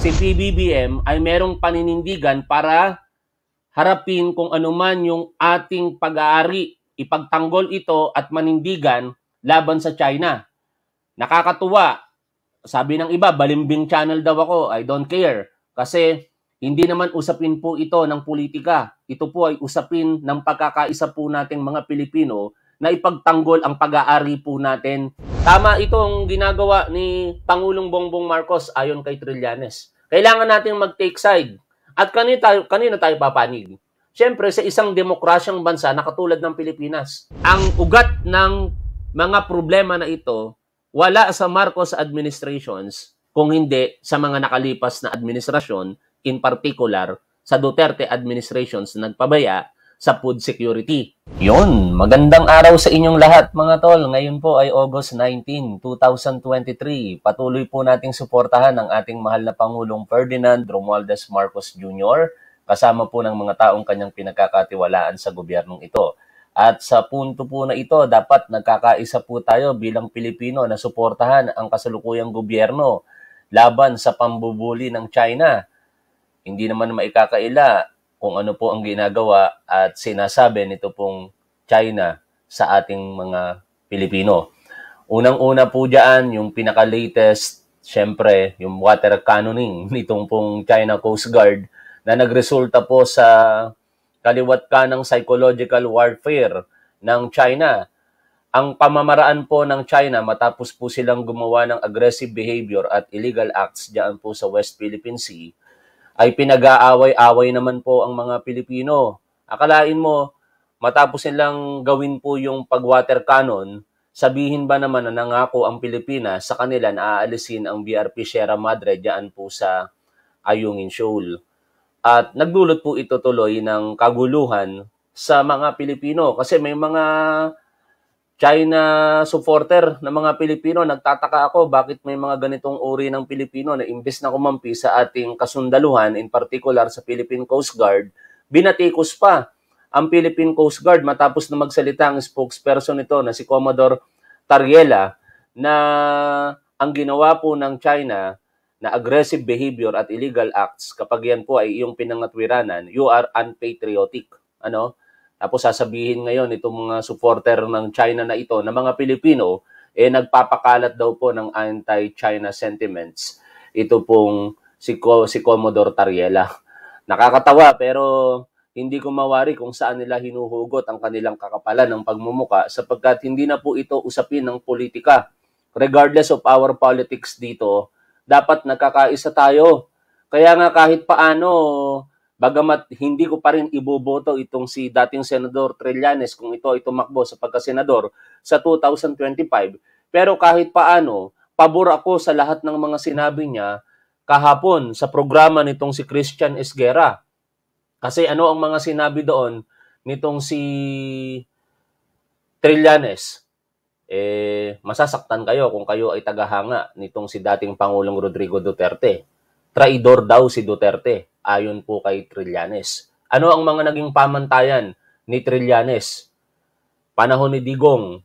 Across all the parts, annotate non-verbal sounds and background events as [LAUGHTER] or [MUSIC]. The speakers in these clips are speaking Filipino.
si PBBM ay merong paninindigan para harapin kung anuman yung ating pag-aari, ipagtanggol ito at manindigan laban sa China. Nakakatuwa, sabi ng iba, balimbing channel daw ako, I don't care. Kasi hindi naman usapin po ito ng politika. Ito po ay usapin ng pagkakaisa po nating mga Pilipino na ipagtanggol ang pag-aari po natin. Tama itong ginagawa ni Pangulong Bongbong Marcos ayon kay Trillanes. Kailangan nating mag-take side. At kanina tayo, kanina tayo papanig? Siyempre, sa isang demokrasyang bansa na katulad ng Pilipinas. Ang ugat ng mga problema na ito, wala sa Marcos administrations, kung hindi sa mga nakalipas na administrasyon, in particular sa Duterte administrations na nagpabaya sa food security. Yon, magandang araw sa inyong lahat mga tol. Ngayon po ay August 19, 2023. Patuloy po nating suportahan ang ating mahal na Pangulong Ferdinand Romualdez Marcos Jr. kasama po ng mga taong kanyang pinagkakatiwalaan sa gobyernong ito. At sa punto po na ito, dapat nagkakaisa po tayo bilang Pilipino na suportahan ang kasalukuyang gobyerno laban sa pambubuli ng China. Hindi naman maikakaila kung ano po ang ginagawa at sinasabi nito pong China sa ating mga Pilipino. Unang-una po dyan, yung pinaka-latest, syempre, yung water cannoning [LAUGHS] nitong pong China Coast Guard na nagresulta po sa kaliwat ka ng psychological warfare ng China. Ang pamamaraan po ng China matapos po silang gumawa ng aggressive behavior at illegal acts dyan po sa West Philippine Sea ay pinag-aaway-away naman po ang mga Pilipino. Akalain mo, matapos nilang gawin po yung pag-water cannon, sabihin ba naman na nangako ang Pilipinas sa kanila na aalisin ang BRP Sierra Madre dyan po sa Ayungin Shoal. At nagdulot po ito tuloy ng kaguluhan sa mga Pilipino kasi may mga China supporter ng mga Pilipino, nagtataka ako bakit may mga ganitong uri ng Pilipino na imbes na kumampi sa ating kasundaluhan, in particular sa Philippine Coast Guard, binatikos pa ang Philippine Coast Guard matapos na magsalita ang spokesperson nito na si Commodore Tariela na ang ginawa po ng China na aggressive behavior at illegal acts kapag yan po ay iyong pinangatwiranan, you are unpatriotic. Ano? Tapos sasabihin ngayon itong mga supporter ng China na ito na mga Pilipino eh nagpapakalat daw po ng anti-China sentiments. Ito pong si, si Commodore Tariela. Nakakatawa pero hindi ko mawari kung saan nila hinuhugot ang kanilang kakapalan ng pagmumuka sapagkat hindi na po ito usapin ng politika. Regardless of our politics dito, dapat nagkakaisa tayo. Kaya nga kahit paano, Bagamat hindi ko pa rin iboboto itong si dating Senador Trillanes kung ito ay tumakbo sa pagka-senador sa 2025. Pero kahit paano, pabor ako sa lahat ng mga sinabi niya kahapon sa programa nitong si Christian Esguerra. Kasi ano ang mga sinabi doon nitong si Trillanes? Eh, masasaktan kayo kung kayo ay tagahanga nitong si dating Pangulong Rodrigo Duterte Traidor daw si Duterte, ayon po kay Trillanes. Ano ang mga naging pamantayan ni Trillanes? Panahon ni Digong,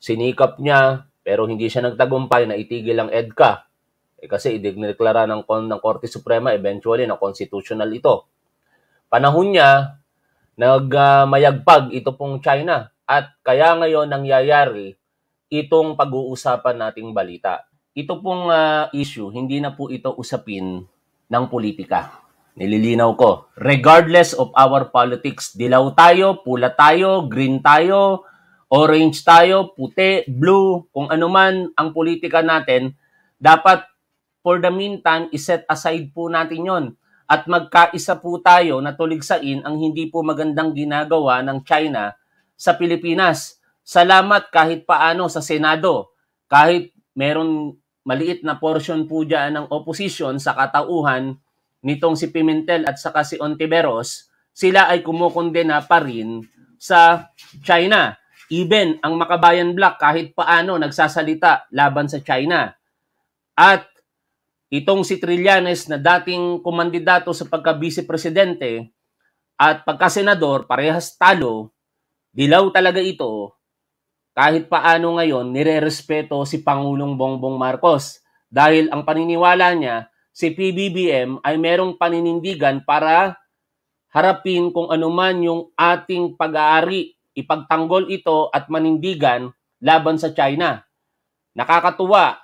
sinikap niya pero hindi siya nagtagumpay na itigil ang EDCA. Eh kasi idineklara ng, ng Korte Suprema eventually na constitutional ito. Panahon niya, nagmayagpag uh, ito pong China at kaya ngayon nangyayari itong pag-uusapan nating balita ito pong uh, issue, hindi na po ito usapin ng politika. Nililinaw ko, regardless of our politics, dilaw tayo, pula tayo, green tayo, orange tayo, puti, blue, kung ano man ang politika natin, dapat for the meantime, iset aside po natin yon at magkaisa po tayo na tuligsain ang hindi po magandang ginagawa ng China sa Pilipinas. Salamat kahit paano sa Senado, kahit meron maliit na portion po dyan ng opposition sa katauhan nitong si Pimentel at saka si Ontiveros, sila ay kumukondena pa rin sa China. Even ang Makabayan Black kahit paano nagsasalita laban sa China. At itong si Trillanes na dating kumandidato sa pagka-vice presidente at pagka-senador, parehas talo, dilaw talaga ito kahit paano ngayon nirerespeto si Pangulong Bongbong Marcos dahil ang paniniwala niya si PBBM ay merong paninindigan para harapin kung anuman yung ating pag-aari, ipagtanggol ito at manindigan laban sa China. Nakakatuwa,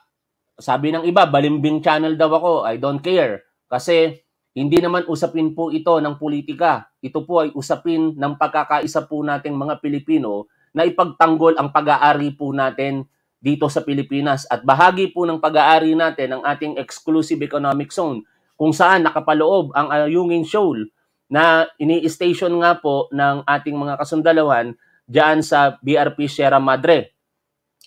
sabi ng iba, balimbing channel daw ako, I don't care. Kasi hindi naman usapin po ito ng politika. Ito po ay usapin ng pagkakaisa po nating mga Pilipino na ipagtanggol ang pag-aari po natin dito sa Pilipinas at bahagi po ng pag-aari natin ang ating exclusive economic zone kung saan nakapaloob ang Ayungin Shoal na ini-station nga po ng ating mga kasundalawan diyan sa BRP Sierra Madre.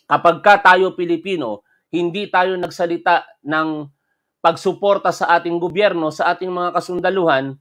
Kapag ka tayo Pilipino, hindi tayo nagsalita ng pagsuporta sa ating gobyerno, sa ating mga kasundaluhan,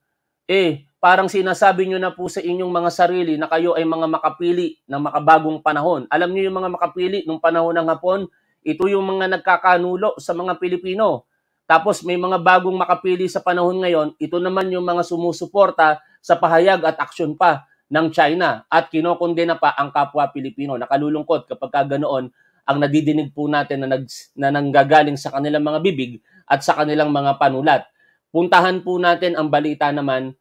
eh parang sinasabi nyo na po sa inyong mga sarili na kayo ay mga makapili ng makabagong panahon. Alam nyo yung mga makapili nung panahon ng Hapon, ito yung mga nagkakanulo sa mga Pilipino. Tapos may mga bagong makapili sa panahon ngayon, ito naman yung mga sumusuporta sa pahayag at aksyon pa ng China at kinokondena pa ang kapwa Pilipino. Nakalulungkot kapag ganoon ang nadidinig po natin na, nag, na nanggagaling sa kanilang mga bibig at sa kanilang mga panulat. Puntahan po natin ang balita naman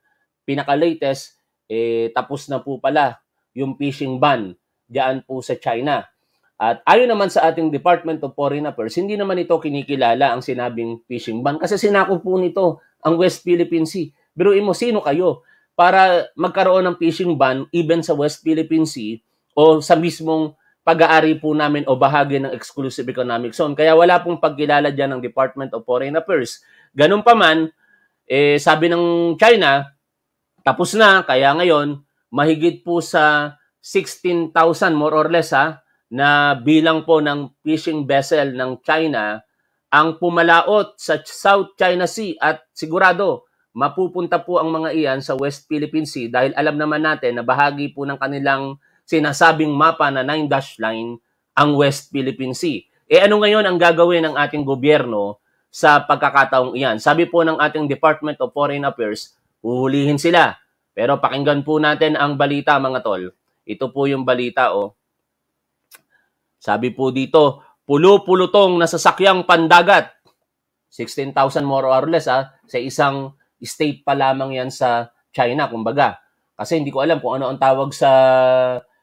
pinaka-latest, eh, tapos na po pala yung fishing ban diyan po sa China. At ayon naman sa ating Department of Foreign Affairs, hindi naman ito kinikilala ang sinabing fishing ban kasi sinakop po nito ang West Philippine Sea. Pero mo, sino kayo para magkaroon ng fishing ban even sa West Philippine Sea o sa mismong pag-aari po namin o bahagi ng Exclusive Economic Zone. Kaya wala pong pagkilala dyan ng Department of Foreign Affairs. Ganun pa man, eh, sabi ng China, tapos na, kaya ngayon, mahigit po sa 16,000 more or less ha, na bilang po ng fishing vessel ng China ang pumalaot sa South China Sea at sigurado mapupunta po ang mga iyan sa West Philippine Sea dahil alam naman natin na bahagi po ng kanilang sinasabing mapa na 9-dash line ang West Philippine Sea. E ano ngayon ang gagawin ng ating gobyerno sa pagkakataong iyan? Sabi po ng ating Department of Foreign Affairs, Uhulihin sila. Pero pakinggan po natin ang balita mga tol. Ito po yung balita oh. Sabi po dito, pulo-pulutong nasasakyang pandagat. 16,000 more or less ah, sa isang state pa lamang yan sa China, kumbaga. Kasi hindi ko alam kung ano ang tawag sa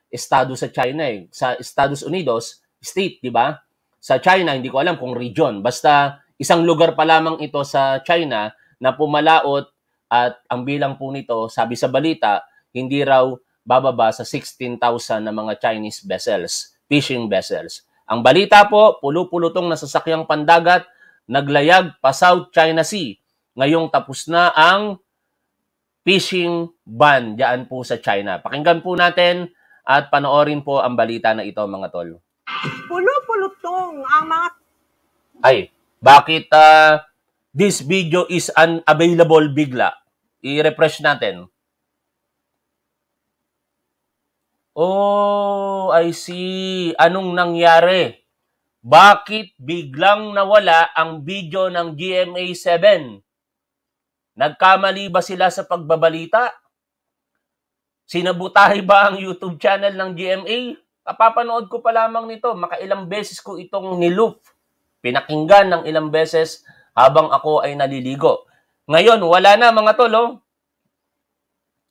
estado sa China eh. Sa Estados Unidos, state, di ba? Sa China, hindi ko alam kung region. Basta isang lugar pa lamang ito sa China na pumalaot at ang bilang po nito, sabi sa balita, hindi raw bababa sa 16,000 na mga Chinese vessels, fishing vessels. Ang balita po, pulupulutong na sasakyang pandagat, naglayag pa South China Sea. Ngayong tapos na ang fishing ban diyan po sa China. Pakinggan po natin at panoorin po ang balita na ito mga tol. Pulupulutong ang mga... Ay, bakit uh, this video is unavailable bigla? I-refresh natin. Oh, I see. Anong nangyari? Bakit biglang nawala ang video ng GMA7? Nagkamali ba sila sa pagbabalita? Sinabutahi ba ang YouTube channel ng GMA? Papapanood ko pa lamang nito. Makailang beses ko itong niloop. Pinakinggan ng ilang beses habang ako ay naliligo. Ngayon, wala na mga tol. Oh.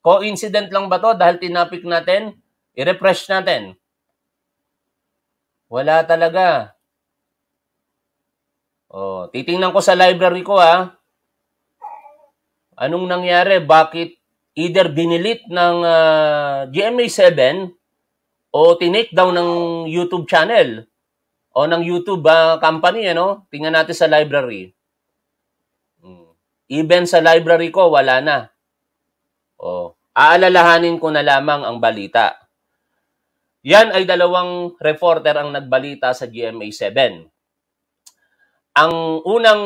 Coincident lang ba to dahil tinapik natin? I-refresh natin. Wala talaga. Oh, titingnan ko sa library ko ha. Ah. Anong nangyari? Bakit either dinilit ng uh, ah, GMA7 o tinake down ng YouTube channel o ng YouTube uh, company ano? Tingnan natin sa library. Hmm. Even sa library ko wala na. Aalalahanin ko na lamang ang balita. Yan ay dalawang reporter ang nagbalita sa GMA7. Ang unang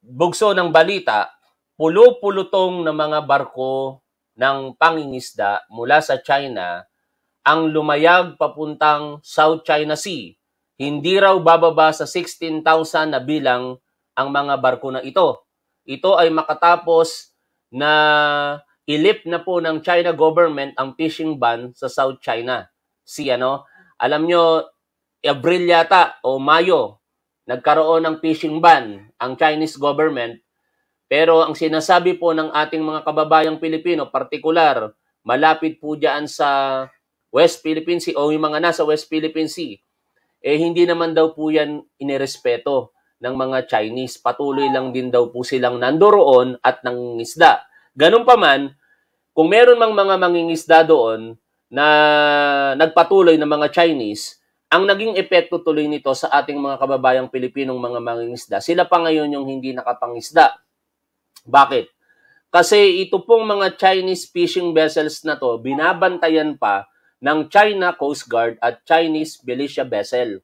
bugso ng balita, pulo-pulutong ng mga barko ng pangingisda mula sa China ang lumayag papuntang South China Sea. Hindi raw bababa sa 16,000 na bilang ang mga barko na ito. Ito ay makatapos na ilip na po ng China government ang fishing ban sa South China Si Ano? Alam nyo, Abril yata o Mayo, nagkaroon ng fishing ban ang Chinese government. Pero ang sinasabi po ng ating mga kababayang Pilipino, partikular, malapit po dyan sa West Philippine Sea o yung mga nasa West Philippine Sea, eh hindi naman daw po yan inirespeto ng mga Chinese. Patuloy lang din daw po silang nandoroon at nangisda Ganun pa man, kung meron mang mga mangingisda doon na nagpatuloy ng mga Chinese, ang naging epekto tuloy nito sa ating mga kababayang Pilipinong mga mangingisda, sila pa ngayon yung hindi nakapangisda. Bakit? Kasi ito pong mga Chinese fishing vessels na to, binabantayan pa ng China Coast Guard at Chinese militia vessel.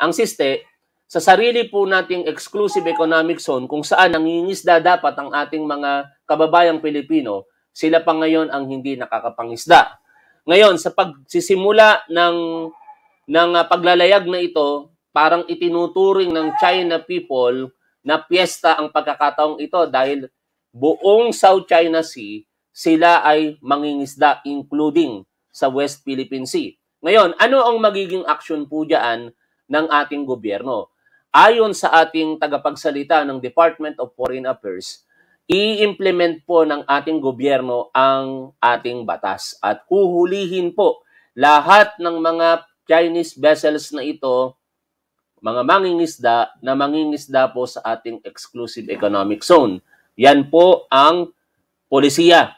Ang siste, sa sarili po nating exclusive economic zone kung saan nangingisda dapat ang ating mga kababayang Pilipino, sila pa ngayon ang hindi nakakapangisda. Ngayon, sa pagsisimula ng, ng ah, paglalayag na ito, parang itinuturing ng China people na piyesta ang pagkakataong ito dahil buong South China Sea, sila ay mangingisda including sa West Philippine Sea. Ngayon, ano ang magiging aksyon po dyan ng ating gobyerno? Ayon sa ating tagapagsalita ng Department of Foreign Affairs, i-implement po ng ating gobyerno ang ating batas at huhulihin po lahat ng mga Chinese vessels na ito, mga mangingisda na mangingisda po sa ating exclusive economic zone. Yan po ang polisiya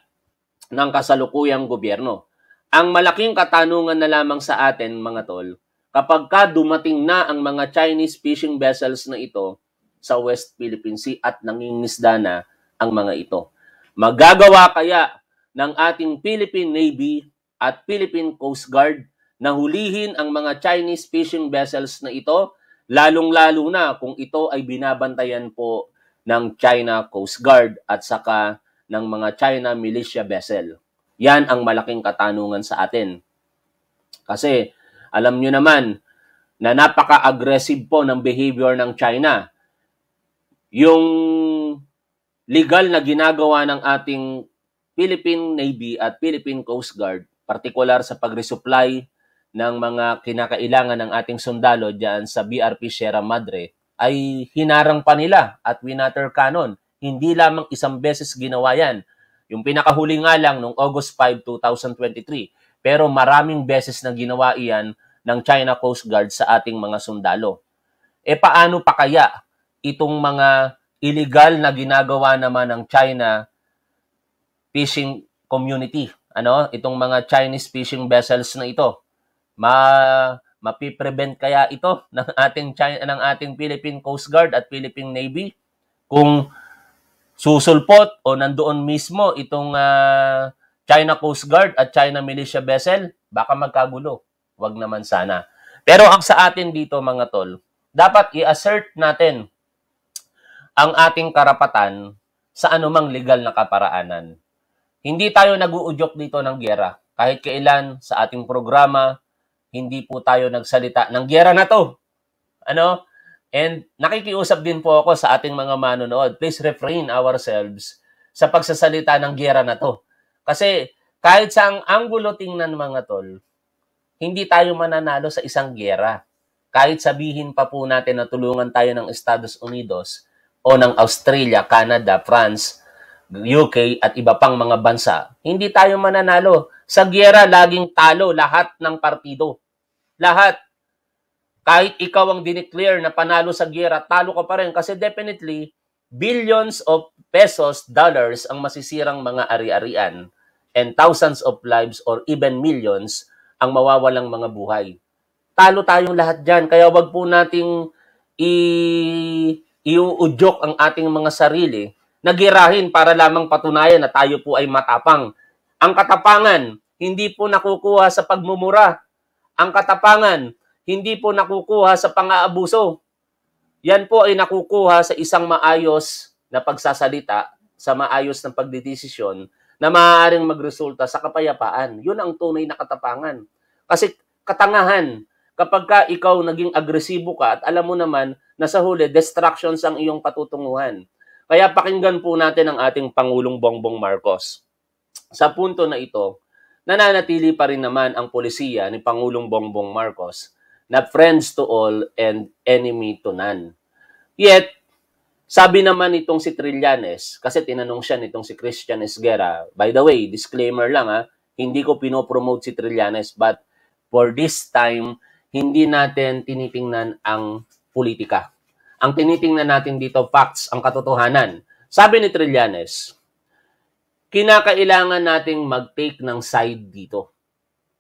ng kasalukuyang gobyerno. Ang malaking katanungan na lamang sa atin mga tol, kapag ka dumating na ang mga Chinese fishing vessels na ito sa West Philippine Sea at nangingisda na, ang mga ito. Magagawa kaya ng ating Philippine Navy at Philippine Coast Guard na hulihin ang mga Chinese fishing vessels na ito, lalong-lalo na kung ito ay binabantayan po ng China Coast Guard at saka ng mga China militia vessel. Yan ang malaking katanungan sa atin. Kasi alam nyo naman na napaka-aggressive po ng behavior ng China. Yung legal na ginagawa ng ating Philippine Navy at Philippine Coast Guard, partikular sa pagresupply ng mga kinakailangan ng ating sundalo diyan sa BRP Sierra Madre, ay hinarang pa nila at winater cannon. Hindi lamang isang beses ginawa yan. Yung pinakahuli nga lang noong August 5, 2023. Pero maraming beses na ginawa iyan ng China Coast Guard sa ating mga sundalo. E paano pa kaya itong mga illegal na ginagawa naman ng China fishing community. Ano? Itong mga Chinese fishing vessels na ito. Ma mapiprevent kaya ito [LAUGHS] ng ating China, ng ating Philippine Coast Guard at Philippine Navy kung susulpot o nandoon mismo itong uh, China Coast Guard at China Militia Vessel, baka magkagulo. Wag naman sana. Pero ang sa atin dito mga tol, dapat i-assert natin ang ating karapatan sa anumang legal na kaparaanan. Hindi tayo naguudyok dito ng gera. Kahit kailan sa ating programa, hindi po tayo nagsalita ng gera na to. Ano? And nakikiusap din po ako sa ating mga manonood. Please refrain ourselves sa pagsasalita ng gera na to. Kasi kahit sa ang anggulo tingnan mga tol, hindi tayo mananalo sa isang gera. Kahit sabihin pa po natin na tulungan tayo ng Estados Unidos, o ng Australia, Canada, France, UK at iba pang mga bansa, hindi tayo mananalo. Sa gyera, laging talo lahat ng partido. Lahat. Kahit ikaw ang dineclare na panalo sa gyera, talo ka pa rin kasi definitely billions of pesos, dollars ang masisirang mga ari-arian and thousands of lives or even millions ang mawawalang mga buhay. Talo tayong lahat dyan. Kaya wag po nating i iuudyok ang ating mga sarili nagirahin para lamang patunayan na tayo po ay matapang. Ang katapangan, hindi po nakukuha sa pagmumura. Ang katapangan, hindi po nakukuha sa pang-aabuso. Yan po ay nakukuha sa isang maayos na pagsasalita, sa maayos na pagdidesisyon na maaaring magresulta sa kapayapaan. Yun ang tunay na katapangan. Kasi katangahan, kapag ka ikaw naging agresibo ka at alam mo naman na sa huli, distractions ang iyong patutunguhan. Kaya pakinggan po natin ang ating Pangulong Bongbong Marcos. Sa punto na ito, nananatili pa rin naman ang polisiya ni Pangulong Bongbong Marcos na friends to all and enemy to none. Yet, sabi naman itong si Trillanes, kasi tinanong siya nitong si Christian Esguera, by the way, disclaimer lang ha, hindi ko pinopromote si Trillanes, but for this time, hindi natin tinitingnan ang politika. Ang tinitingnan natin dito, facts, ang katotohanan. Sabi ni Trillanes, kinakailangan nating mag-take ng side dito.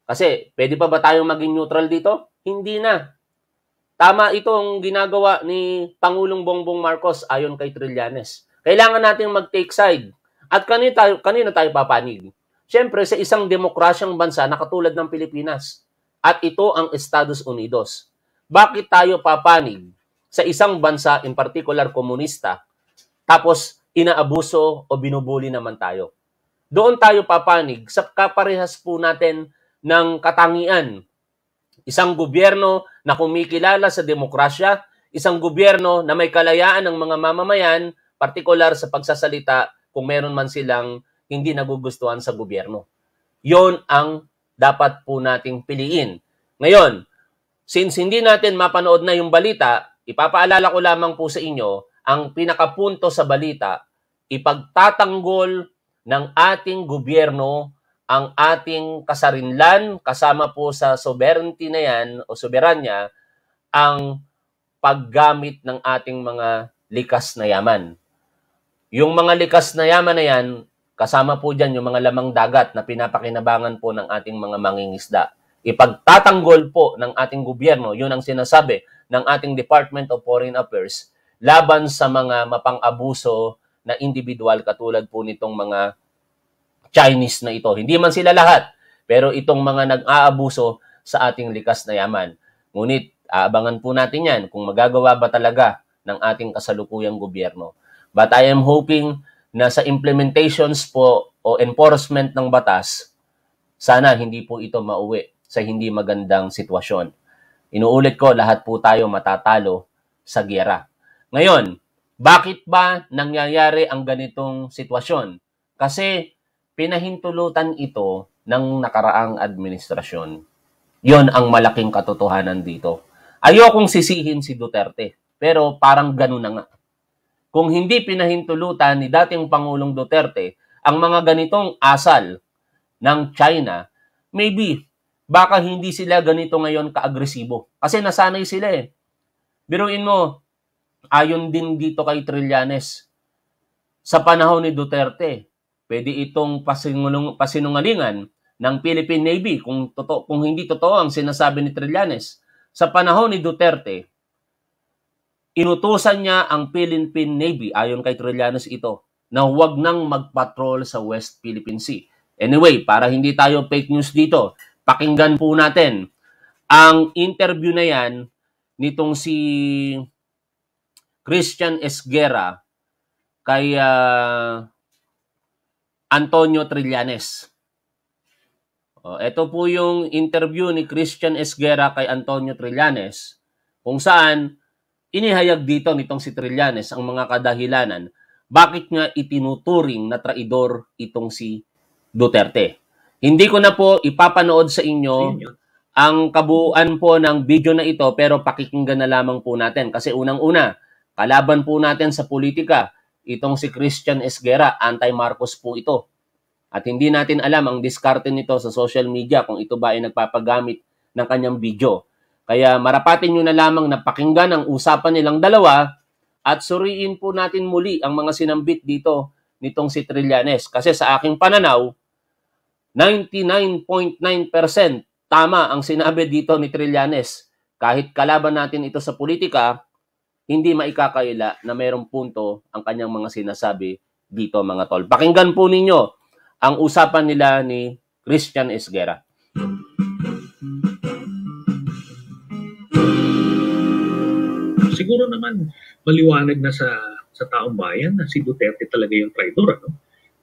Kasi pwede pa ba tayong maging neutral dito? Hindi na. Tama itong ginagawa ni Pangulong Bongbong Marcos ayon kay Trillanes. Kailangan nating mag-take side. At kanina tayo, kanina tayo papanig? Siyempre, sa isang demokrasyang bansa na katulad ng Pilipinas. At ito ang Estados Unidos. Bakit tayo papanig sa isang bansa, in particular komunista, tapos inaabuso o binubuli naman tayo? Doon tayo papanig sa kaparehas po natin ng katangian. Isang gobyerno na kumikilala sa demokrasya, isang gobyerno na may kalayaan ng mga mamamayan, partikular sa pagsasalita kung meron man silang hindi nagugustuhan sa gobyerno. Yon ang dapat po nating piliin. Ngayon, Since hindi natin mapanood na yung balita, ipapaalala ko lamang po sa inyo ang pinakapunto sa balita, ipagtatanggol ng ating gobyerno ang ating kasarinlan kasama po sa sovereignty na yan o soberanya ang paggamit ng ating mga likas na yaman. Yung mga likas na yaman na yan, kasama po dyan yung mga lamang dagat na pinapakinabangan po ng ating mga mangingisda ipagtatanggol po ng ating gobyerno, yun ang sinasabi ng ating Department of Foreign Affairs, laban sa mga mapang-abuso na individual katulad po nitong mga Chinese na ito. Hindi man sila lahat, pero itong mga nag-aabuso sa ating likas na yaman. Ngunit aabangan po natin yan kung magagawa ba talaga ng ating kasalukuyang gobyerno. But I am hoping na sa implementations po o enforcement ng batas, sana hindi po ito mauwi sa hindi magandang sitwasyon. Inuulit ko, lahat po tayo matatalo sa giyera. Ngayon, bakit ba nangyayari ang ganitong sitwasyon? Kasi pinahintulutan ito ng nakaraang administrasyon. Yon ang malaking katotohanan dito. Ayokong sisihin si Duterte, pero parang ganun na nga. Kung hindi pinahintulutan ni dating Pangulong Duterte ang mga ganitong asal ng China, maybe baka hindi sila ganito ngayon kaagresibo. Kasi nasanay sila eh. Biruin mo, ayon din dito kay Trillanes, sa panahon ni Duterte, pwede itong pasinungalingan ng Philippine Navy kung, totoo, kung hindi totoo ang sinasabi ni Trillanes. Sa panahon ni Duterte, inutusan niya ang Philippine Navy, ayon kay Trillanes ito, na huwag nang magpatrol sa West Philippine Sea. Anyway, para hindi tayo fake news dito, Pakinggan po natin ang interview na yan nitong si Christian Esguerra kay uh, Antonio Trillanes. Uh, oh, ito po yung interview ni Christian Esguerra kay Antonio Trillanes kung saan inihayag dito nitong si Trillanes ang mga kadahilanan bakit nga itinuturing na traidor itong si Duterte. Hindi ko na po ipapanood sa inyo ang kabuuan po ng video na ito pero pakikinggan na lamang po natin kasi unang-una, kalaban po natin sa politika, itong si Christian Esguera, anti-Marcos po ito. At hindi natin alam ang diskarte nito sa social media kung ito ba ay nagpapagamit ng kanyang video. Kaya marapatin nyo na lamang na pakinggan ang usapan nilang dalawa at suriin po natin muli ang mga sinambit dito nitong si Trillanes. Kasi sa aking pananaw, 99.9% tama ang sinabi dito ni Trillanes. Kahit kalaban natin ito sa politika, hindi maikakaila na mayroong punto ang kanyang mga sinasabi dito mga tol. Pakinggan po ninyo ang usapan nila ni Christian Esguera. Siguro naman maliwanag na sa sa taong bayan na si Duterte talaga yung traitor ano.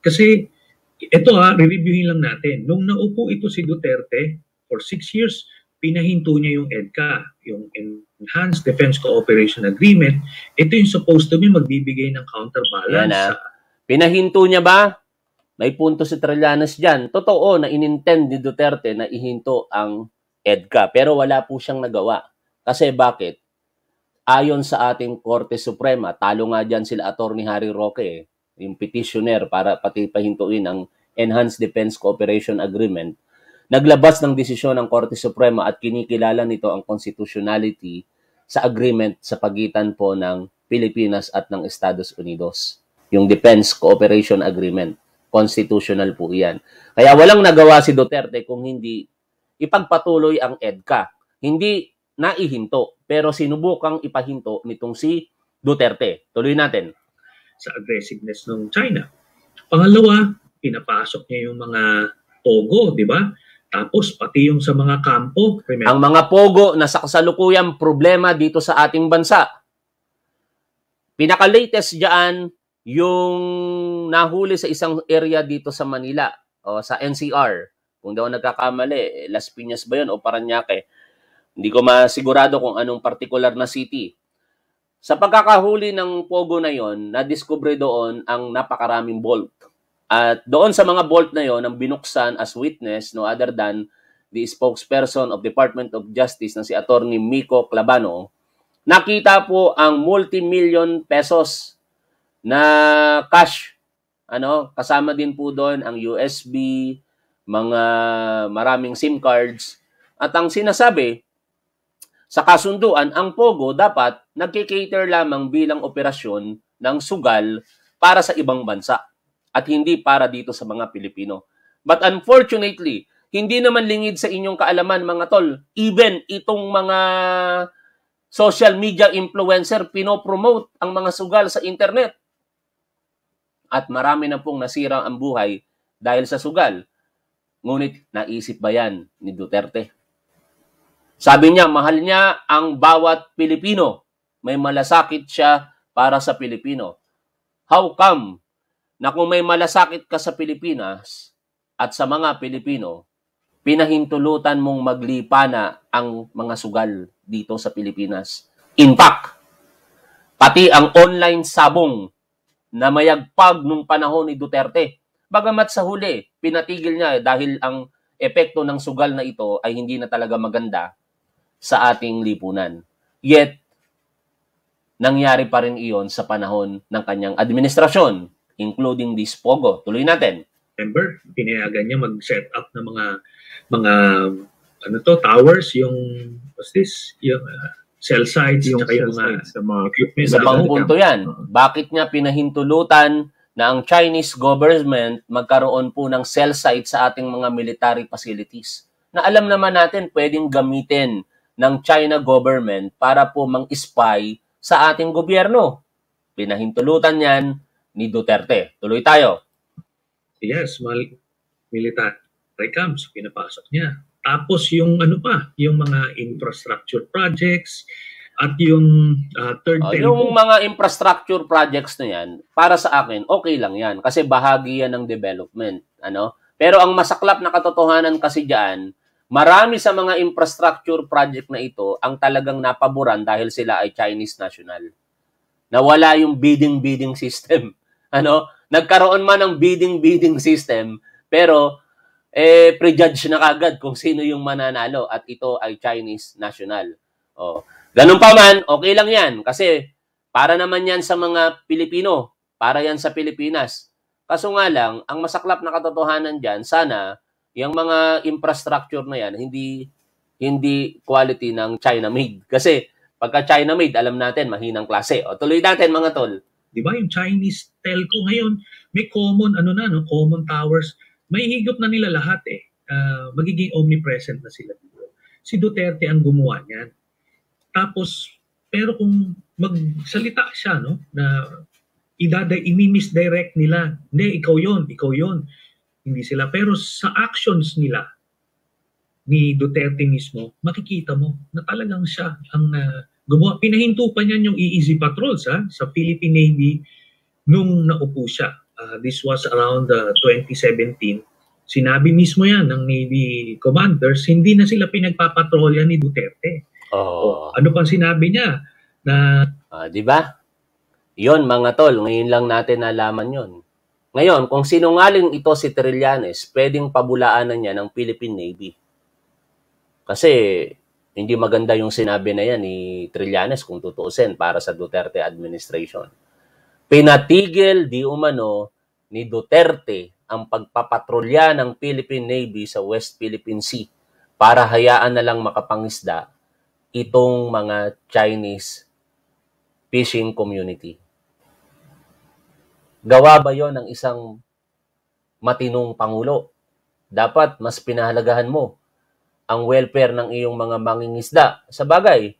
Kasi ito ha, re-reviewin lang natin. Nung naupo ito si Duterte for six years, pinahinto niya yung EDCA, yung Enhanced Defense Cooperation Agreement. Ito yung supposed to be magbibigay ng counterbalance. sa... Pinahinto niya ba? May punto si Trillanes dyan. Totoo na inintend ni Duterte na ihinto ang EDCA, pero wala po siyang nagawa. Kasi bakit? Ayon sa ating Korte Suprema, talo nga dyan sila Atty. Harry Roque eh, yung petitioner para pati pahintuin ang Enhanced Defense Cooperation Agreement, naglabas ng desisyon ng Korte Suprema at kinikilala nito ang constitutionality sa agreement sa pagitan po ng Pilipinas at ng Estados Unidos. Yung Defense Cooperation Agreement, constitutional po iyan. Kaya walang nagawa si Duterte kung hindi ipagpatuloy ang EDCA. Hindi naihinto, pero sinubukang ipahinto nitong si Duterte. Tuloy natin sa aggressiveness ng China. Pangalawa, pinapasok niya yung mga pogo, di ba? Tapos pati yung sa mga kampo. Remember? Ang mga pogo na sa kasalukuyang problema dito sa ating bansa. Pinaka-latest diyan yung nahuli sa isang area dito sa Manila o sa NCR. Kung daw nagkakamali, Las Piñas ba yun o Paranaque? Hindi ko masigurado kung anong particular na city. Sa pagkakahuli ng Pogo na yon, na-discover doon ang napakaraming bolt. At doon sa mga bolt na yon, ang binuksan as witness no other than the spokesperson of Department of Justice na si Attorney Miko Clabano, nakita po ang multi-million pesos na cash. Ano, kasama din po doon ang USB, mga maraming SIM cards. At ang sinasabi, sa kasunduan, ang POGO dapat nagkikater lamang bilang operasyon ng sugal para sa ibang bansa at hindi para dito sa mga Pilipino. But unfortunately, hindi naman lingid sa inyong kaalaman mga tol, even itong mga social media influencer pinopromote ang mga sugal sa internet. At marami na pong nasira ang buhay dahil sa sugal. Ngunit naisip ba yan ni Duterte? Sabi niya, mahal niya ang bawat Pilipino. May malasakit siya para sa Pilipino. How come na kung may malasakit ka sa Pilipinas at sa mga Pilipino, pinahintulutan mong maglipana ang mga sugal dito sa Pilipinas? In fact, pati ang online sabong na mayagpag nung panahon ni Duterte. Bagamat sa huli, pinatigil niya dahil ang epekto ng sugal na ito ay hindi na talaga maganda sa ating lipunan. Yet, nangyari pa rin iyon sa panahon ng kanyang administrasyon, including this POGO. Tuloy natin. Remember, pinayagan niya mag-set up ng mga mga ano to, towers, yung what's this? Yung uh, cell sites, yung, cell yung mga, sites, mga equipment. Sa pangpunto yan. Bakit niya pinahintulutan na ang Chinese government magkaroon po ng cell site sa ating mga military facilities? Na alam naman natin pwedeng gamitin ng China government para po mang-spy sa ating gobyerno. Pinahintulutan yan ni Duterte. Tuloy tayo. Yes, mal- military camps, pinapasok niya. Tapos yung ano pa, yung mga infrastructure projects at yung uh, third oh, Yung mga infrastructure projects na yan, para sa akin, okay lang yan. Kasi bahagi yan ng development. Ano? Pero ang masaklap na katotohanan kasi dyan, Marami sa mga infrastructure project na ito ang talagang napaboran dahil sila ay Chinese national. Nawala yung bidding-bidding system. [LAUGHS] Ano? Nagkaroon man ng bidding-bidding system, pero eh prejudge na kagad kung sino yung mananalo at ito ay Chinese national. Oh. Ganun pa man, okay lang 'yan kasi para naman 'yan sa mga Pilipino, para 'yan sa Pilipinas. Kaso nga lang, ang masaklap na katotohanan diyan, sana yung mga infrastructure na yan, hindi hindi quality ng China made. [LAUGHS] Kasi pagka China made, alam natin, mahinang klase. O tuloy natin mga tol. Di ba yung Chinese telco ngayon, may common ano na, no, common towers, may higop na nila lahat eh. Uh, magiging omnipresent na sila dito. Si Duterte ang gumawa niyan. Tapos, pero kung magsalita siya, no, na idada, imimisdirect nila, hindi, ikaw yon ikaw yon hindi sila. Pero sa actions nila, ni Duterte mismo, makikita mo na talagang siya ang uh, gumawa. Pinahinto pa niyan yung EEZ patrols ha, sa Philippine Navy nung naupo siya. Uh, this was around ah, the 2017. Sinabi mismo yan ng Navy commanders, hindi na sila pinagpapatrolya ni Duterte. Oh. O, ano pang sinabi niya? Na, uh, di ba? Yon mga tol, ngayon lang natin nalaman yon. Ngayon, kung sinungaling ito si Trillanes, pwedeng pabulaanan niya ng Philippine Navy. Kasi hindi maganda yung sinabi na yan ni Trillanes kung tutuusin para sa Duterte administration. Pinatigil di umano ni Duterte ang pagpapatrolya ng Philippine Navy sa West Philippine Sea para hayaan na lang makapangisda itong mga Chinese fishing community. Gawa ba yon ng isang matinong pangulo? Dapat mas pinahalagahan mo ang welfare ng iyong mga mangingisda. Sa bagay,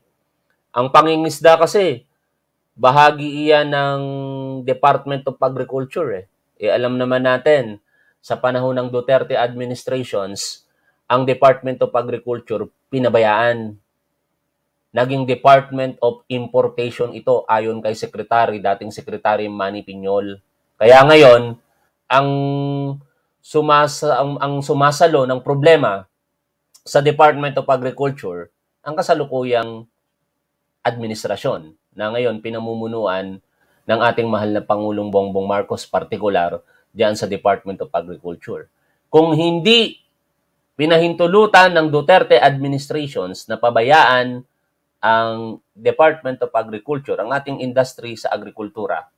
ang pangingisda kasi, bahagi iyan ng Department of Agriculture. Eh. E alam naman natin, sa panahon ng Duterte administrations, ang Department of Agriculture pinabayaan. Naging Department of Importation ito ayon kay Secretary, dating Secretary Manny Pinyol. Kaya ngayon, ang sumasa ang, ang sumasalo ng problema sa Department of Agriculture ang kasalukuyang administrasyon na ngayon pinamumunuan ng ating mahal na Pangulong Bongbong Marcos partikular diyan sa Department of Agriculture. Kung hindi pinahintulutan ng Duterte administrations na pabayaan ang Department of Agriculture, ang ating industry sa agrikultura,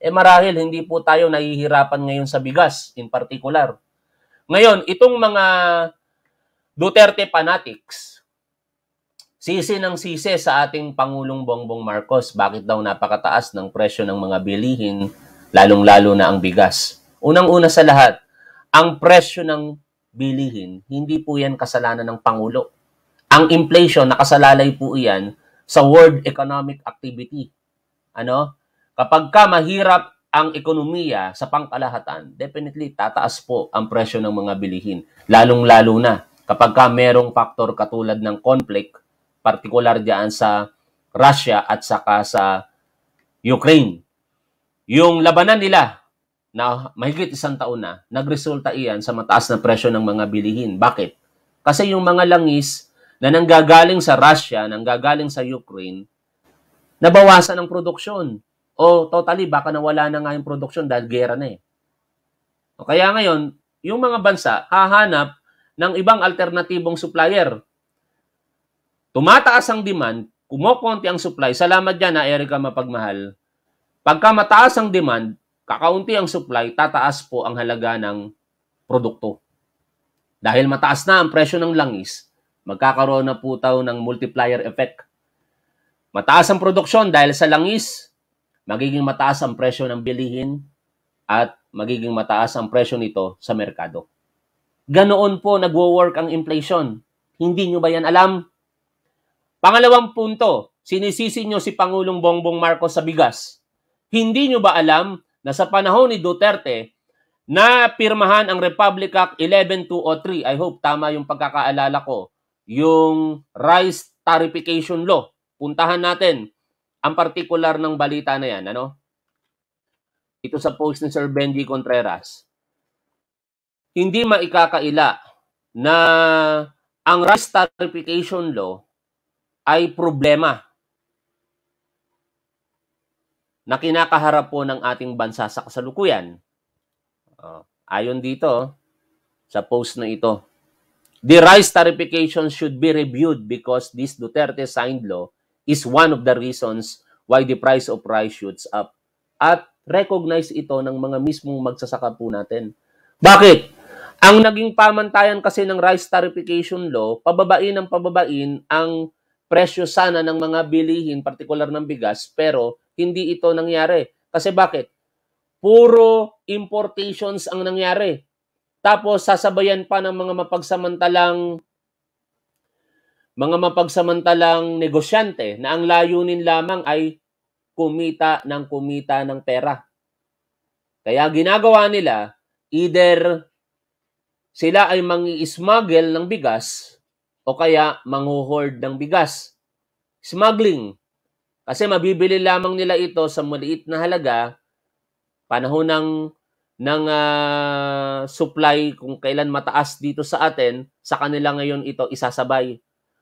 eh marahil hindi po tayo nahihirapan ngayon sa bigas in particular. Ngayon, itong mga Duterte fanatics, sisi ng sisi sa ating Pangulong Bongbong Marcos, bakit daw napakataas ng presyo ng mga bilihin, lalong-lalo na ang bigas. Unang-una sa lahat, ang presyo ng bilihin, hindi po yan kasalanan ng Pangulo. Ang inflation, nakasalalay po iyan sa world economic activity. Ano? Kapag ka mahirap ang ekonomiya sa pangkalahatan, definitely tataas po ang presyo ng mga bilihin. Lalong-lalo na kapag ka merong factor katulad ng conflict, partikular diyan sa Russia at saka sa Ukraine. Yung labanan nila na mahigit isang taon na, nagresulta iyan sa mataas na presyo ng mga bilihin. Bakit? Kasi yung mga langis na nanggagaling sa Russia, nanggagaling sa Ukraine, nabawasan ang produksyon o totally, baka nawala na nga yung production dahil gera na eh. O kaya ngayon, yung mga bansa hahanap ng ibang alternatibong supplier. Tumataas ang demand, kumokonti ang supply. Salamat dyan na Erica, Mapagmahal. Pagka mataas ang demand, kakaunti ang supply, tataas po ang halaga ng produkto. Dahil mataas na ang presyo ng langis, magkakaroon na po tayo ng multiplier effect. Mataas ang produksyon dahil sa langis, magiging mataas ang presyo ng bilihin at magiging mataas ang presyo nito sa merkado. Ganoon po nagwo-work ang inflation. Hindi nyo ba yan alam? Pangalawang punto, sinisisi nyo si Pangulong Bongbong Marcos sa bigas. Hindi nyo ba alam na sa panahon ni Duterte, na pirmahan ang Republic Act 11203. I hope tama yung pagkakaalala ko. Yung Rice Tarification Law. Puntahan natin ang partikular ng balita na yan, ano? Ito sa post ni Sir Benji Contreras. Hindi maikakaila na ang rice tariffication law ay problema na kinakaharap po ng ating bansa sa kasalukuyan. Uh, ayon dito sa post na ito, the rice tariffication should be reviewed because this Duterte signed law is one of the reasons why the price of rice shoots up. At recognize ito ng mga mismong magsasaka po natin. Bakit? Ang naging pamantayan kasi ng rice tarification law, pababain ang pababain ang presyo sana ng mga bilihin, particular ng bigas, pero hindi ito nangyari. Kasi bakit? Puro importations ang nangyari. Tapos sasabayan pa ng mga mapagsamantalang mga mapagsamantalang negosyante na ang layunin lamang ay kumita ng kumita ng pera. Kaya ginagawa nila, either sila ay mangi-smuggle ng bigas o kaya manguhord ng bigas. Smuggling. Kasi mabibili lamang nila ito sa maliit na halaga panahon ng ng uh, supply kung kailan mataas dito sa atin, sa kanila ngayon ito isasabay.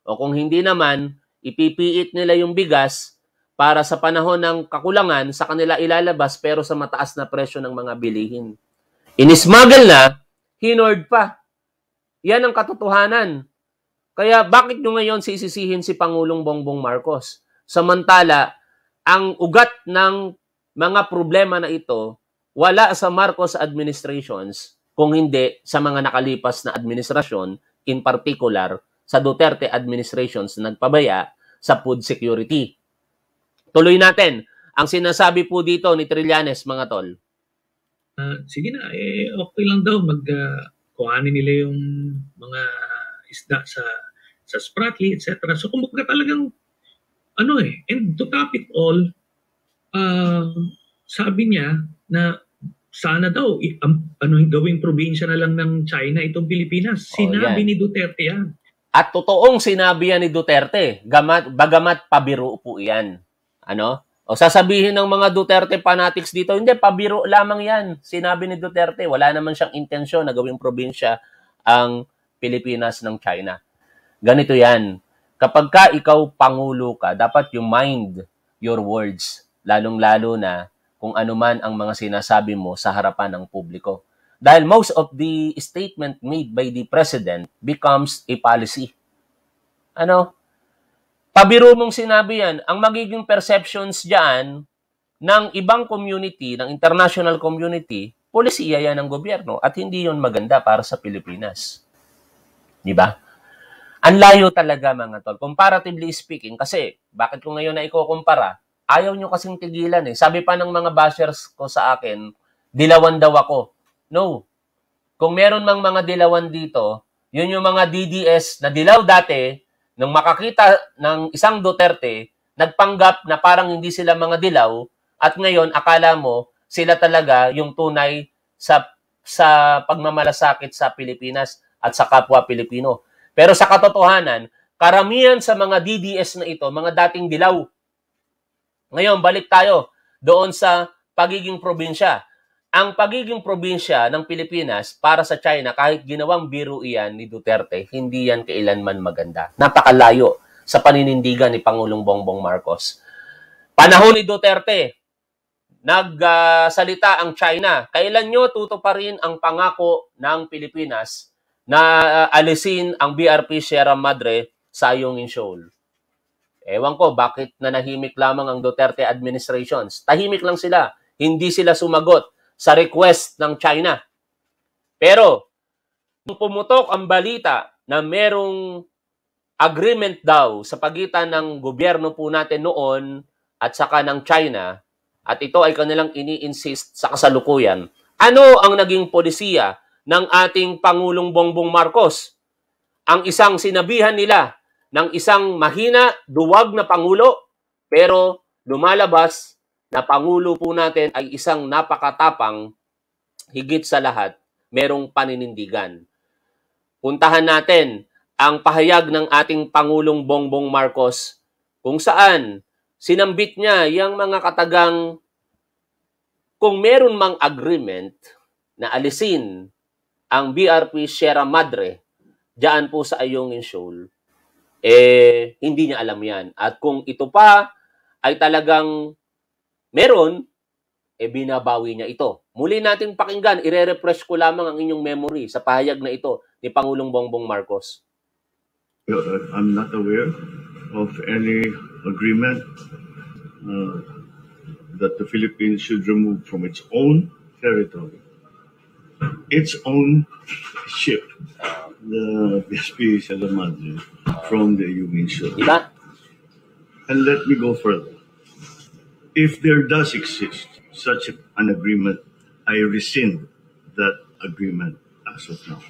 O kung hindi naman, ipipiit nila yung bigas para sa panahon ng kakulangan sa kanila ilalabas pero sa mataas na presyo ng mga bilihin. Inismuggle na, hinord pa. Yan ang katotohanan. Kaya bakit nyo ngayon sisisihin si Pangulong Bongbong Marcos? Samantala, ang ugat ng mga problema na ito wala sa Marcos administrations kung hindi sa mga nakalipas na administrasyon, in particular sa Duterte administrations nagpabaya sa food security. Tuloy natin. Ang sinasabi po dito ni Trillanes, mga tol. Uh, sige na, eh, okay lang daw mag uh, nila yung mga isda sa sa Spratly, etc. So kumbaga talagang ano eh, and to top it all, uh, sabi niya na sana daw i- um, ano yung gawing probinsya na lang ng China itong Pilipinas. Oh, Sinabi oh, yeah. ni Duterte yan. At totoong sinabi yan ni Duterte, gamat, bagamat pabiro po yan. Ano? O sasabihin ng mga Duterte fanatics dito, hindi, pabiro lamang yan. Sinabi ni Duterte, wala naman siyang intensyon na gawing probinsya ang Pilipinas ng China. Ganito yan. Kapag ka ikaw pangulo ka, dapat you mind your words, lalong-lalo na kung ano man ang mga sinasabi mo sa harapan ng publiko. Dahil most of the statement made by the president becomes a policy. Ano? Pabiro mong sinabi yan, ang magiging perceptions dyan ng ibang community, ng international community, polisiya yan ng gobyerno at hindi yon maganda para sa Pilipinas. Di ba? Ang layo talaga mga tol, comparatively speaking, kasi bakit ko ngayon na ikukumpara, ayaw nyo kasing tigilan eh. Sabi pa ng mga bashers ko sa akin, dilawan daw ako. No. Kung meron mang mga dilawan dito, yun yung mga DDS na dilaw dati, nang makakita ng isang Duterte, nagpanggap na parang hindi sila mga dilaw, at ngayon akala mo sila talaga yung tunay sa sa pagmamalasakit sa Pilipinas at sa kapwa Pilipino. Pero sa katotohanan, karamihan sa mga DDS na ito, mga dating dilaw. Ngayon, balik tayo doon sa pagiging probinsya ang pagiging probinsya ng Pilipinas para sa China, kahit ginawang biro iyan ni Duterte, hindi yan kailanman maganda. Napakalayo sa paninindigan ni Pangulong Bongbong Marcos. Panahon ni Duterte, nagsalita uh, ang China, kailan nyo tutuparin ang pangako ng Pilipinas na uh, alisin ang BRP Sierra Madre sa Yongin Shoal? Ewan ko, bakit na nahimik lamang ang Duterte administrations? Tahimik lang sila, hindi sila sumagot sa request ng China. Pero, nung pumutok ang balita na merong agreement daw sa pagitan ng gobyerno po natin noon at saka ng China, at ito ay kanilang ini-insist sa kasalukuyan, ano ang naging polisiya ng ating Pangulong Bongbong Marcos? Ang isang sinabihan nila ng isang mahina, duwag na Pangulo, pero lumalabas na Pangulo po natin ay isang napakatapang, higit sa lahat, merong paninindigan. Puntahan natin ang pahayag ng ating Pangulong Bongbong Marcos kung saan sinambit niya yung mga katagang kung meron mang agreement na alisin ang BRP Sierra Madre diyan po sa Ayungin Shoal, eh hindi niya alam yan. At kung ito pa ay talagang meron, e binabawi niya ito. Muli natin pakinggan, ire-refresh ko lamang ang inyong memory sa pahayag na ito ni Pangulong Bongbong Marcos. Uh, I'm not aware of any agreement uh, that the Philippines should remove from its own territory its own ship, the BSP Salamadre, from the Union ship. Diba? And let me go further. If there does exist such an agreement, I rescind that agreement as of now.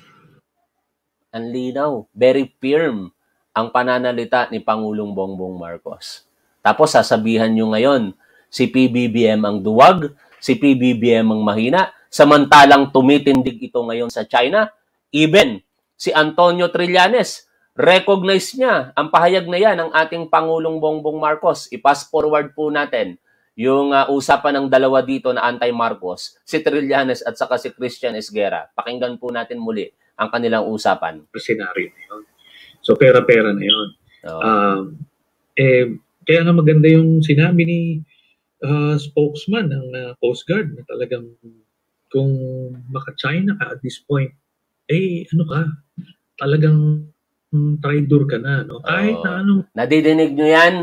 Ang linaw, very firm ang pananalita ni Pangulong Bongbong Marcos. Tapos sasabihan nyo ngayon, si PBBM ang duwag, si PBBM ang mahina, samantalang tumitindig ito ngayon sa China. Even si Antonio Trillanes, recognize niya ang pahayag na yan ng ating Pangulong Bongbong Marcos. I-pass forward po natin yung uh, usapan ng dalawa dito na anti-Marcos, si Trillanes at saka si Christian Esguerra. Pakinggan po natin muli ang kanilang usapan. Senaryo na yun. So pera-pera na yun. Oh. Um, eh, kaya nga maganda yung sinabi ni uh, spokesman ng uh, Coast Guard na talagang kung maka-China ka at this point, eh ano ka, talagang um, traitor ka na. No? Kahit oh. na anong... Nadidinig nyo yan?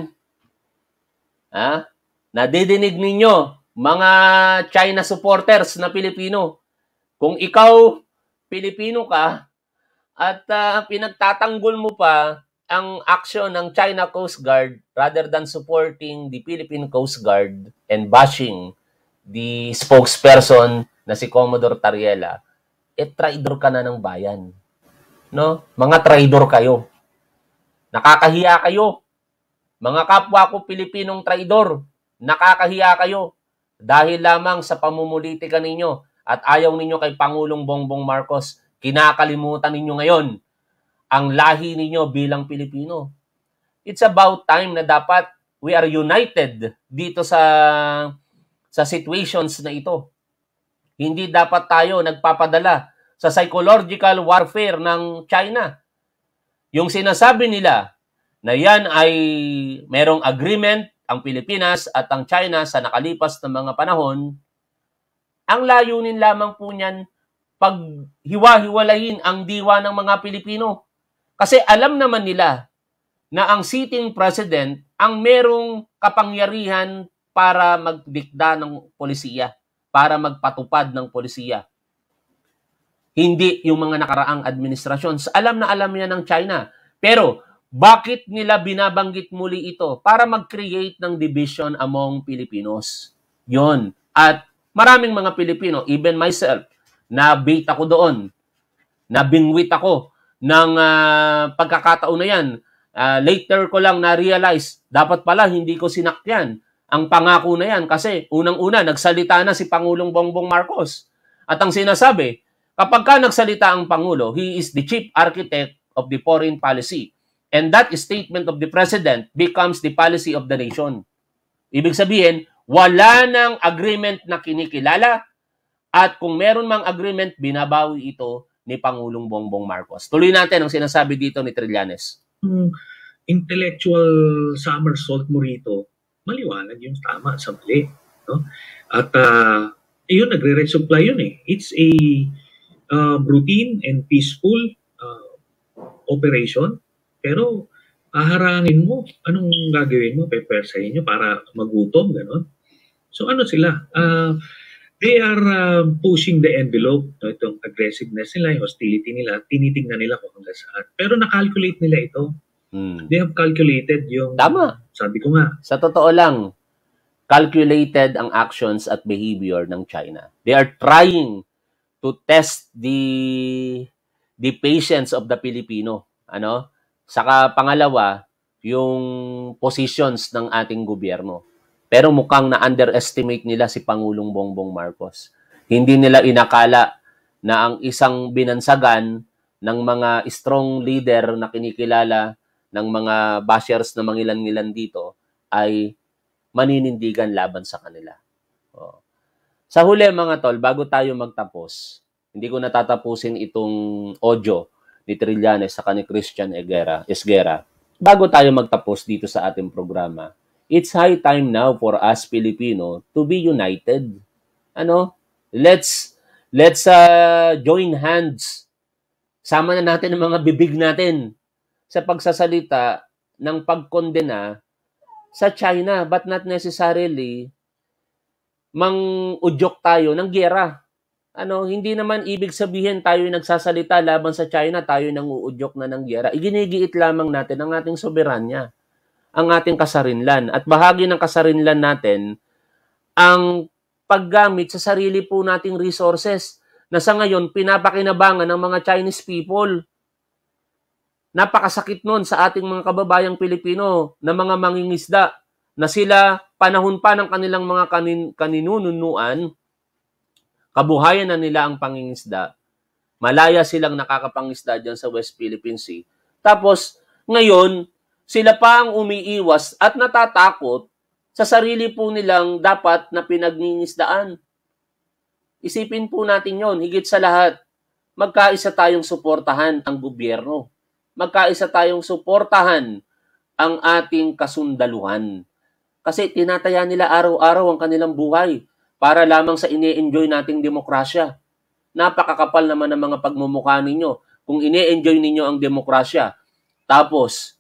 Ha? Nadidinig ninyo, mga China supporters na Pilipino, kung ikaw Pilipino ka at uh, pinagtatanggol mo pa ang aksyon ng China Coast Guard rather than supporting the Philippine Coast Guard and bashing the spokesperson na si Commodore Tariela, eh traidor ka na ng bayan. No? Mga traidor kayo. Nakakahiya kayo. Mga kapwa ko Pilipinong traidor. Nakakahiya kayo dahil lamang sa pamumulitika ninyo at ayaw ninyo kay Pangulong Bongbong Marcos, kinakalimutan ninyo ngayon ang lahi ninyo bilang Pilipino. It's about time na dapat we are united dito sa sa situations na ito. Hindi dapat tayo nagpapadala sa psychological warfare ng China. Yung sinasabi nila na yan ay merong agreement ang Pilipinas at ang China sa nakalipas ng mga panahon, ang layunin lamang po niyan paghiwa-hiwalayin ang diwa ng mga Pilipino. Kasi alam naman nila na ang sitting president ang merong kapangyarihan para magdikda ng polisiya, para magpatupad ng polisiya. Hindi yung mga nakaraang administrasyon. Alam na alam niya ng China. Pero bakit nila binabanggit muli ito? Para mag-create ng division among Pilipinos. Yon. At maraming mga Pilipino, even myself, na nabait ako doon. Nabingwit ako ng uh, pagkakataon na yan. Uh, later ko lang na-realize, dapat pala hindi ko sinakyan ang pangako na yan kasi unang-una nagsalita na si Pangulong Bongbong Marcos. At ang sinasabi, kapag ka nagsalita ang Pangulo, he is the chief architect of the foreign policy. And that statement of the president becomes the policy of the nation. Ibig sabihin, wala nang agreement na kinikilala at kung meron mang agreement, binabawi ito ni Pangulong Bongbong Marcos. Tuloy natin ang sinasabi dito ni Trillanes. intellectual somersault mo rito, maliwanag yung tama sa No? At uh, ah, yun, nagre-resupply yun eh. It's a uh, routine and peaceful uh, operation pero aharangin mo, anong gagawin mo? sa inyo para magutom, gano'n? So ano sila? Uh, they are uh, pushing the envelope, no, itong aggressiveness nila, yung hostility nila, tinitingnan nila kung hanggang saan. Pero nakalculate nila ito. Hmm. They have calculated yung... Tama. Sabi ko nga. Sa totoo lang, calculated ang actions at behavior ng China. They are trying to test the the patience of the Filipino. Ano? Saka pangalawa, yung positions ng ating gobyerno. Pero mukhang na-underestimate nila si Pangulong Bongbong Marcos. Hindi nila inakala na ang isang binansagan ng mga strong leader na kinikilala ng mga bashers na mangilan-ngilan dito ay maninindigan laban sa kanila. Oh. Sa huli mga tol, bago tayo magtapos, hindi ko natatapusin itong audio ni Trillanes sa ni Christian Egera, Esguera. Bago tayo magtapos dito sa ating programa, it's high time now for us Filipino to be united. Ano? Let's let's uh, join hands. Sama na natin ang mga bibig natin sa pagsasalita ng pagkondena sa China but not necessarily mang udyok tayo ng gera ano, hindi naman ibig sabihin tayo nagsasalita laban sa China, tayo nang uudyok na ng giyera. Iginigiit lamang natin ang ating soberanya, ang ating kasarinlan. At bahagi ng kasarinlan natin, ang paggamit sa sarili po nating resources na sa ngayon pinapakinabangan ng mga Chinese people. Napakasakit nun sa ating mga kababayang Pilipino na mga mangingisda na sila panahon pa ng kanilang mga kanin, kaninununuan, kabuhayan na nila ang pangingisda. Malaya silang nakakapangisda dyan sa West Philippine Sea. Tapos, ngayon, sila pa ang umiiwas at natatakot sa sarili po nilang dapat na pinagningisdaan. Isipin po natin yon higit sa lahat. Magkaisa tayong suportahan ang gobyerno. Magkaisa tayong suportahan ang ating kasundaluhan. Kasi tinataya nila araw-araw ang kanilang buhay para lamang sa ini-enjoy nating demokrasya. Napakakapal naman ng mga pagmumukha ninyo kung ini-enjoy ninyo ang demokrasya. Tapos,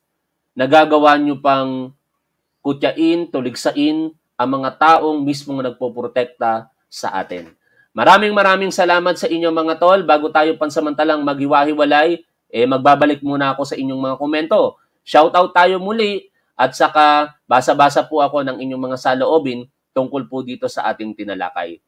nagagawa nyo pang kutyain, tuligsain ang mga taong mismong nagpoprotekta sa atin. Maraming maraming salamat sa inyo mga tol. Bago tayo pansamantalang maghiwa-hiwalay, eh magbabalik muna ako sa inyong mga komento. Shoutout tayo muli at saka basa-basa po ako ng inyong mga saloobin tungkol po dito sa ating tinalakay.